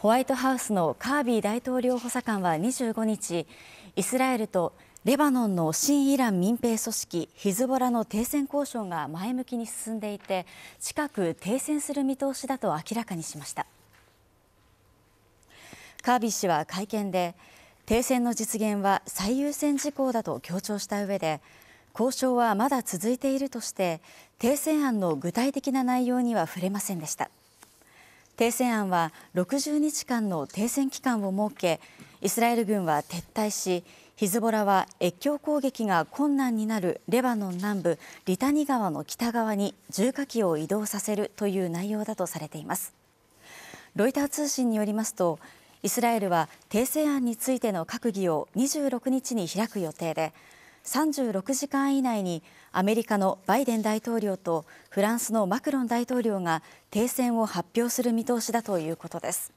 ホワイトハウスのカービー大統領補佐官は25日、イスラエルとレバノンの新イラン民兵組織ヒズボラの停戦交渉が前向きに進んでいて、近く停戦する見通しだと明らかにしました。カービー氏は会見で、停戦の実現は最優先事項だと強調した上で、交渉はまだ続いているとして、停戦案の具体的な内容には触れませんでした。停戦案は60日間の停戦期間を設けイスラエル軍は撤退しヒズボラは越境攻撃が困難になるレバノン南部リタニ川の北側に重火器を移動させるという内容だとされていますロイター通信によりますとイスラエルは停戦案についての閣議を26日に開く予定で36時間以内にアメリカのバイデン大統領とフランスのマクロン大統領が停戦を発表する見通しだということです。